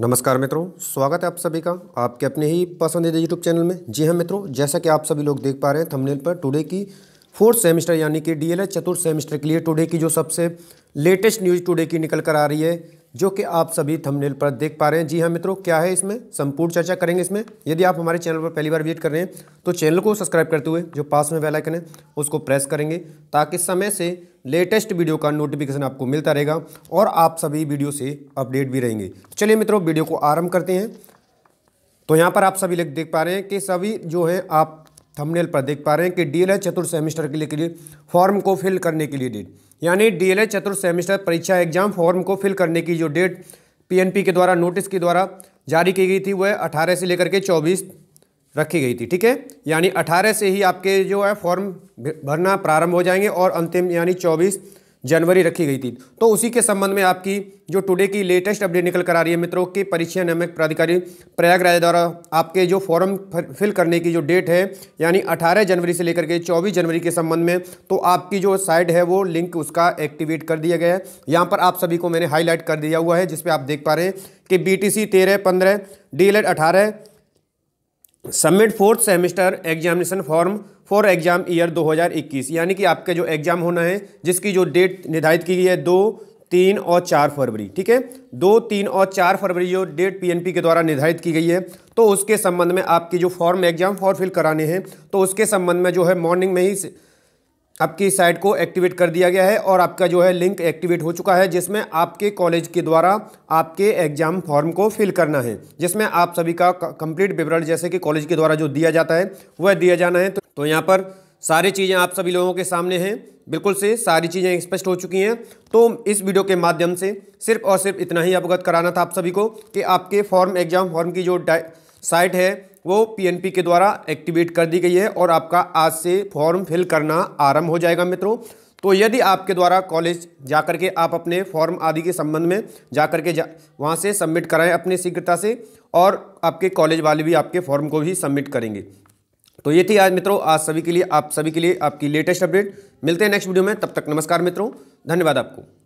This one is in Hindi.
नमस्कार मित्रों स्वागत है आप सभी का आपके अपने ही पसंदीदा यूट्यूब चैनल में जी हाँ मित्रों जैसा कि आप सभी लोग देख पा रहे हैं थंबनेल पर टुडे की फोर्थ सेमेस्टर यानी कि डीएलएस चतुर्थ सेमेस्टर के लिए टुडे की जो सबसे लेटेस्ट न्यूज़ टुडे की निकल कर आ रही है जो कि आप सभी थंबनेल पर देख पा रहे हैं जी हाँ मित्रों क्या है इसमें संपूर्ण चर्चा करेंगे इसमें यदि आप हमारे चैनल पर पहली बार विजिट कर रहे हैं तो चैनल को सब्सक्राइब करते हुए जो पास में बेल आइकन है उसको प्रेस करेंगे ताकि समय से लेटेस्ट वीडियो का नोटिफिकेशन आपको मिलता रहेगा और आप सभी वीडियो से अपडेट भी रहेंगे चलिए मित्रों वीडियो को आरम्भ करते हैं तो यहाँ पर आप सभी देख पा रहे हैं कि सभी जो है आप थंबनेल पर देख पा रहे हैं कि एच चतुर्थ सेमेस्टर के लिए के लिए फॉर्म को फिल करने के लिए डेट यानी डीएलएच चतुर्थ सेमेस्टर परीक्षा एग्जाम फॉर्म को फिल करने की जो डेट पीएनपी के द्वारा नोटिस के द्वारा जारी की गई थी वह अठारह से लेकर के चौबीस रखी गई थी ठीक है यानी अठारह से ही आपके जो है फॉर्म भरना प्रारंभ हो जाएंगे और अंतिम यानी चौबीस जनवरी रखी गई थी तो उसी के संबंध में आपकी जो टुडे की लेटेस्ट अपडेट निकल कर आ रही है मित्रों के परीक्षा नियामक प्राधिकारी प्रयागराज द्वारा आपके जो फॉर्म फिल करने की जो डेट है यानी 18 जनवरी से लेकर के 24 जनवरी के संबंध में तो आपकी जो साइट है वो लिंक उसका एक्टिवेट कर दिया गया है यहाँ पर आप सभी को मैंने हाईलाइट कर दिया हुआ है जिसपे आप देख पा रहे हैं कि बी टी सी तेरह पंद्रह डी एल एड अठारह submit fourth semester examination form for exam year 2021 यानी कि आपका जो एग्जाम होना है जिसकी जो डेट निर्धारित की गई है दो तीन और चार फरवरी ठीक है दो तीन और चार फरवरी जो डेट पीएनपी के द्वारा निर्धारित की गई है तो उसके संबंध में आपकी जो फॉर्म एग्जाम फॉर फिल कराने हैं तो उसके संबंध में जो है मॉर्निंग में ही आपकी साइट को एक्टिवेट कर दिया गया है और आपका जो है लिंक एक्टिवेट हो चुका है जिसमें आपके कॉलेज के द्वारा आपके एग्जाम फॉर्म को फिल करना है जिसमें आप सभी का कंप्लीट विवरण जैसे कि कॉलेज के द्वारा जो दिया जाता है वह दिया जाना है तो, तो यहाँ पर सारी चीज़ें आप सभी लोगों के सामने हैं बिल्कुल से सारी चीज़ें स्पष्ट हो चुकी हैं तो इस वीडियो के माध्यम से सिर्फ और सिर्फ इतना ही अवगत कराना था आप सभी को कि आपके फॉर्म एग्जाम फॉर्म की जो साइट है वो पीएनपी के द्वारा एक्टिवेट कर दी गई है और आपका आज से फॉर्म फिल करना आरंभ हो जाएगा मित्रों तो यदि आपके द्वारा कॉलेज जा कर के आप अपने फॉर्म आदि के संबंध में जा कर के जा वहाँ से सबमिट कराएं अपने शीघ्रता से और आपके कॉलेज वाले भी आपके फॉर्म को भी सबमिट करेंगे तो ये थी आज मित्रों आज सभी के लिए आप सभी के लिए आपकी लेटेस्ट अपडेट मिलते हैं नेक्स्ट वीडियो में तब तक नमस्कार मित्रों धन्यवाद आपको